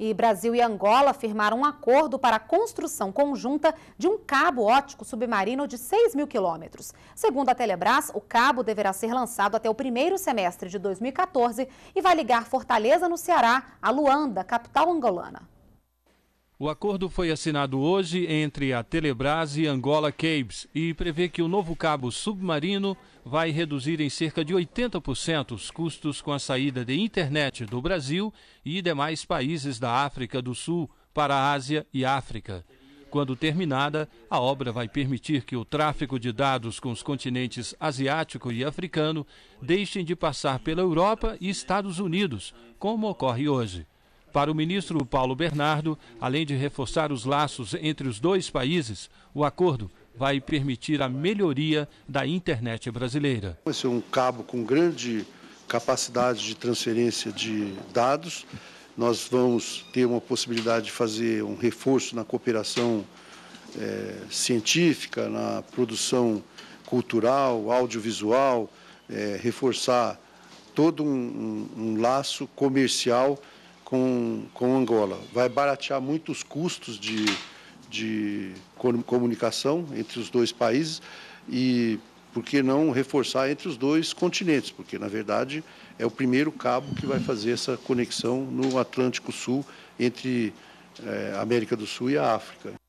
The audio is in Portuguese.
e Brasil e Angola firmaram um acordo para a construção conjunta de um cabo óptico submarino de 6 mil quilômetros. Segundo a Telebrás, o cabo deverá ser lançado até o primeiro semestre de 2014 e vai ligar Fortaleza, no Ceará, a Luanda, capital angolana. O acordo foi assinado hoje entre a Telebrás e Angola Cables e prevê que o novo cabo submarino vai reduzir em cerca de 80% os custos com a saída de internet do Brasil e demais países da África do Sul para a Ásia e África. Quando terminada, a obra vai permitir que o tráfego de dados com os continentes asiático e africano deixem de passar pela Europa e Estados Unidos, como ocorre hoje. Para o ministro Paulo Bernardo, além de reforçar os laços entre os dois países, o acordo vai permitir a melhoria da internet brasileira. Vai ser um cabo com grande capacidade de transferência de dados. Nós vamos ter uma possibilidade de fazer um reforço na cooperação é, científica, na produção cultural, audiovisual, é, reforçar todo um, um, um laço comercial com, com Angola. Vai baratear muitos custos de, de comunicação entre os dois países e por que não reforçar entre os dois continentes, porque na verdade é o primeiro cabo que vai fazer essa conexão no Atlântico Sul entre é, América do Sul e a África.